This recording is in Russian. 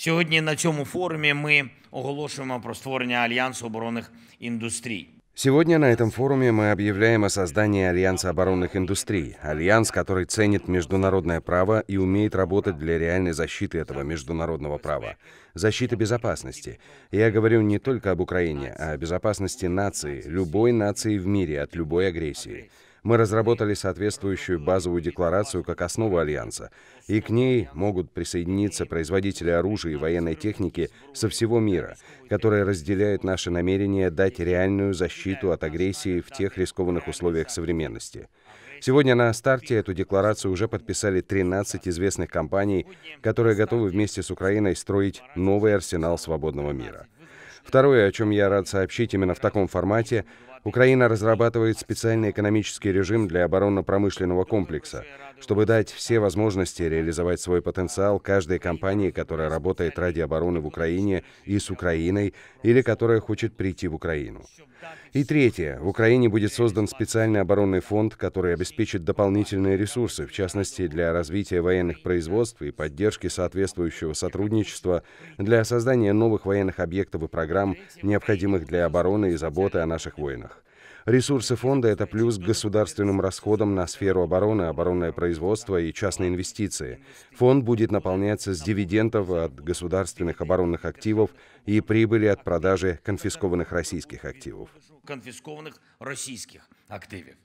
Сьогодні на цьому форумі ми оголошуємо про створення альянсу оборонних індустрій. Сегодня на этом форуме мы объявляем о создании Альянса оборонных индустрий. Альянс, который ценит международное право и умеет работать для реальной защиты этого международного права. Защиты безопасности. Я говорю не только об Украине, а о безопасности нации, любой нации в мире от любой агрессии. Мы разработали соответствующую базовую декларацию как основу Альянса, и к ней могут присоединиться производители оружия и военной техники со всего мира, которые разделяют наше намерение дать реальную защиту от агрессии в тех рискованных условиях современности. Сегодня на старте эту декларацию уже подписали 13 известных компаний, которые готовы вместе с Украиной строить новый арсенал свободного мира. Второе, о чем я рад сообщить именно в таком формате, Украина разрабатывает специальный экономический режим для оборонно-промышленного комплекса, чтобы дать все возможности реализовать свой потенциал каждой компании, которая работает ради обороны в Украине и с Украиной, или которая хочет прийти в Украину. И третье. В Украине будет создан специальный оборонный фонд, который обеспечит дополнительные ресурсы, в частности, для развития военных производств и поддержки соответствующего сотрудничества для создания новых военных объектов и программ, необходимых для обороны и заботы о наших воинах. Ресурсы фонда – это плюс к государственным расходам на сферу обороны, оборонное производство и частные инвестиции. Фонд будет наполняться с дивидендов от государственных оборонных активов и прибыли от продажи конфискованных российских активов. Конфискованных российских активов.